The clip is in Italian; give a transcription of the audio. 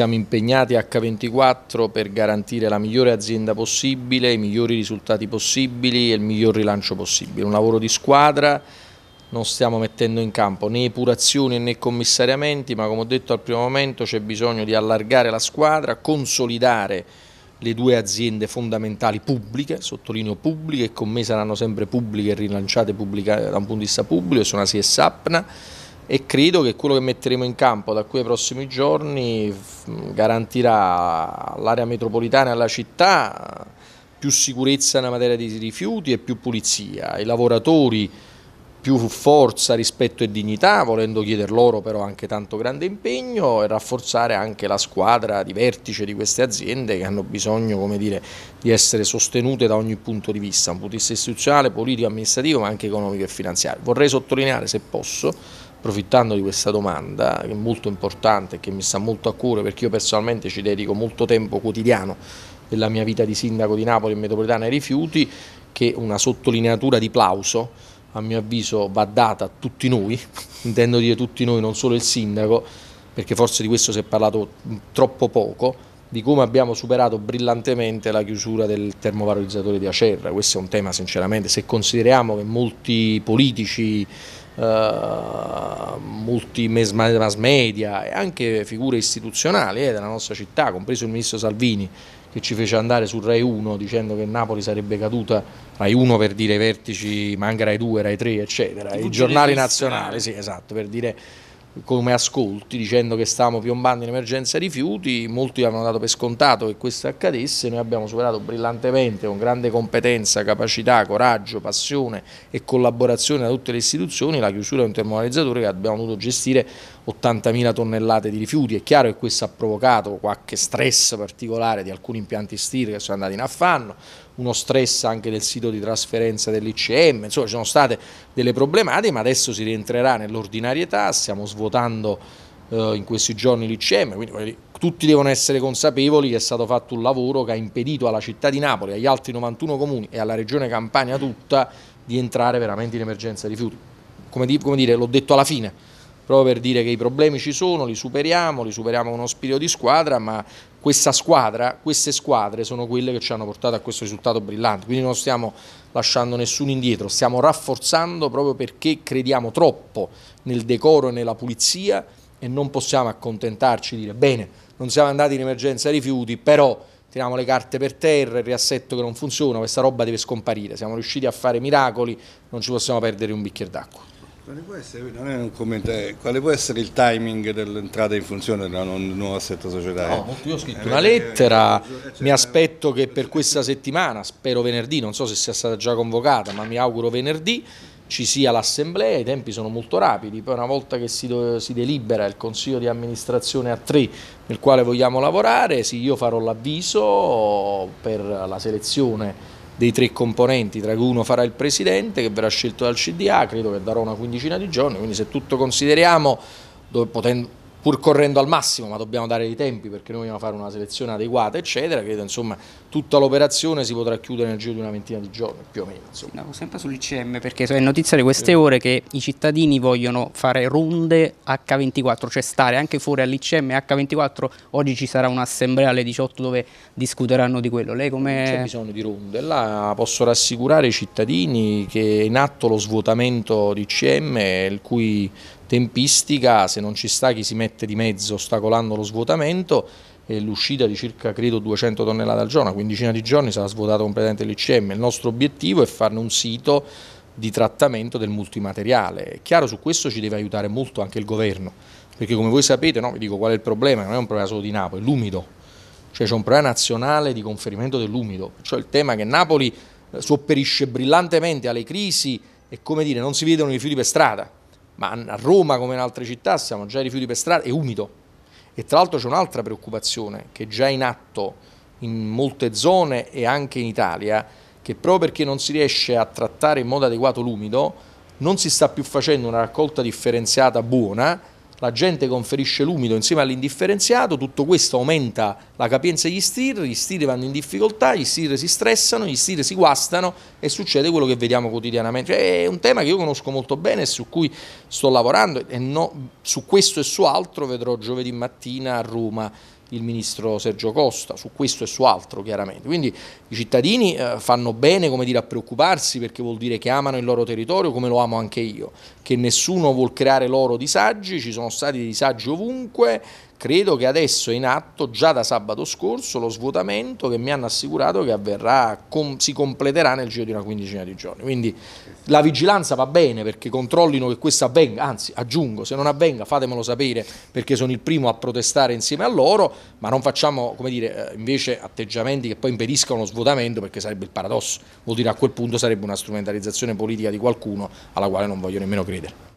siamo impegnati H24 per garantire la migliore azienda possibile, i migliori risultati possibili e il miglior rilancio possibile. Un lavoro di squadra, non stiamo mettendo in campo né epurazioni né commissariamenti, ma come ho detto al primo momento c'è bisogno di allargare la squadra, consolidare le due aziende fondamentali pubbliche, sottolineo pubbliche, e con me saranno sempre pubbliche e rilanciate pubblica, da un punto di vista pubblico, sono ASI e e credo che quello che metteremo in campo da qui ai prossimi giorni garantirà all'area metropolitana e alla città più sicurezza nella materia di rifiuti e più pulizia, ai lavoratori più forza, rispetto e dignità, volendo chieder loro però anche tanto grande impegno e rafforzare anche la squadra di vertice di queste aziende che hanno bisogno dire, di essere sostenute da ogni punto di vista, un punto di vista istituzionale, politico, amministrativo ma anche economico e finanziario. Vorrei sottolineare, se posso, approfittando di questa domanda, che è molto importante e che mi sta molto a cuore perché io personalmente ci dedico molto tempo quotidiano della mia vita di sindaco di Napoli e metropolitana ai rifiuti, che una sottolineatura di plauso a mio avviso va data a tutti noi, intendo dire tutti noi, non solo il sindaco, perché forse di questo si è parlato troppo poco, di come abbiamo superato brillantemente la chiusura del termovalorizzatore di Acerra. Questo è un tema sinceramente, se consideriamo che molti politici eh, multi mass media e anche figure istituzionali eh, della nostra città, compreso il ministro Salvini che ci fece andare sul Rai 1 dicendo che Napoli sarebbe caduta Rai 1 per dire i vertici, ma anche Rai 2, Rai 3 eccetera, i giornali nazionali, sì esatto, per dire come ascolti dicendo che stavamo piombando in emergenza rifiuti, molti avevano dato per scontato che questo accadesse, noi abbiamo superato brillantemente con grande competenza, capacità, coraggio, passione e collaborazione da tutte le istituzioni la chiusura di un termovalorizzatore che abbiamo dovuto gestire 80.000 tonnellate di rifiuti. È chiaro che questo ha provocato qualche stress particolare di alcuni impianti stili che sono andati in affanno, uno stress anche del sito di trasferenza dell'ICM, insomma ci sono state delle problematiche, ma adesso si rientrerà nell'ordinarietà, stiamo svuotando eh, in questi giorni l'ICM, quindi tutti devono essere consapevoli che è stato fatto un lavoro che ha impedito alla città di Napoli, agli altri 91 comuni e alla regione Campania tutta di entrare veramente in emergenza rifiuti. Come, di, come dire, l'ho detto alla fine, proprio per dire che i problemi ci sono, li superiamo, li superiamo con uno spirito di squadra, ma questa squadra, queste squadre sono quelle che ci hanno portato a questo risultato brillante, quindi non stiamo lasciando nessuno indietro, stiamo rafforzando proprio perché crediamo troppo nel decoro e nella pulizia e non possiamo accontentarci di dire bene, non siamo andati in emergenza rifiuti, però tiriamo le carte per terra, il riassetto che non funziona, questa roba deve scomparire, siamo riusciti a fare miracoli, non ci possiamo perdere un bicchiere d'acqua. Quale può, essere, commento, quale può essere, il timing dell'entrata in funzione del nuovo assetto societario? No, io ho scritto eh, una eh, lettera, eh, mi aspetto che per questa settimana, spero venerdì, non so se sia stata già convocata, ma mi auguro venerdì ci sia l'assemblea, i tempi sono molto rapidi, poi una volta che si, si delibera il consiglio di amministrazione a tre nel quale vogliamo lavorare, sì, io farò l'avviso per la selezione dei tre componenti, tra cui uno farà il presidente che verrà scelto dal CDA, credo che darò una quindicina di giorni, quindi se tutto consideriamo, potendo, pur correndo al massimo, ma dobbiamo dare dei tempi perché noi dobbiamo fare una selezione adeguata, eccetera. Credo insomma tutta l'operazione si potrà chiudere nel giro di una ventina di giorni, più o meno. No, sempre sull'ICM, perché è notizia di queste ore che i cittadini vogliono fare ronde H24, cioè stare anche fuori all'ICM H24. Oggi ci sarà un'assemblea alle 18 dove discuteranno di quello. Lei come. C'è bisogno di ronde. Là posso rassicurare i cittadini che è in atto lo svuotamento di ICM, il cui tempistica, se non ci sta chi si mette di mezzo ostacolando lo svuotamento, l'uscita di circa credo 200 tonnellate al giorno, a quindicina di giorni sarà svuotato completamente l'ICM. Il nostro obiettivo è farne un sito di trattamento del multimateriale. È chiaro su questo ci deve aiutare molto anche il governo, perché come voi sapete, no, vi dico qual è il problema, non è un problema solo di Napoli, è l'umido. Cioè c'è un problema nazionale di conferimento dell'umido, cioè il tema che Napoli eh, sopperisce brillantemente alle crisi e come dire, non si vedono i rifiuti per strada ma a Roma come in altre città siamo già i rifiuti per strada, è umido. E tra l'altro c'è un'altra preoccupazione che è già in atto in molte zone e anche in Italia, che proprio perché non si riesce a trattare in modo adeguato l'umido, non si sta più facendo una raccolta differenziata buona la gente conferisce l'umido insieme all'indifferenziato, tutto questo aumenta la capienza degli stir, gli stir vanno in difficoltà, gli stir si stressano, gli stir si guastano e succede quello che vediamo quotidianamente. Cioè, è un tema che io conosco molto bene e su cui sto lavorando e no, su questo e su altro vedrò giovedì mattina a Roma il ministro Sergio Costa, su questo e su altro chiaramente. Quindi i cittadini eh, fanno bene dire, a preoccuparsi perché vuol dire che amano il loro territorio come lo amo anche io, che nessuno vuol creare loro disagi, ci sono stati dei disagi ovunque, Credo che adesso è in atto, già da sabato scorso, lo svuotamento che mi hanno assicurato che avverrà, com, si completerà nel giro di una quindicina di giorni. Quindi la vigilanza va bene perché controllino che questo avvenga, anzi aggiungo, se non avvenga fatemelo sapere perché sono il primo a protestare insieme a loro, ma non facciamo dire, eh, invece atteggiamenti che poi impediscano lo svuotamento perché sarebbe il paradosso, vuol dire a quel punto sarebbe una strumentalizzazione politica di qualcuno alla quale non voglio nemmeno credere.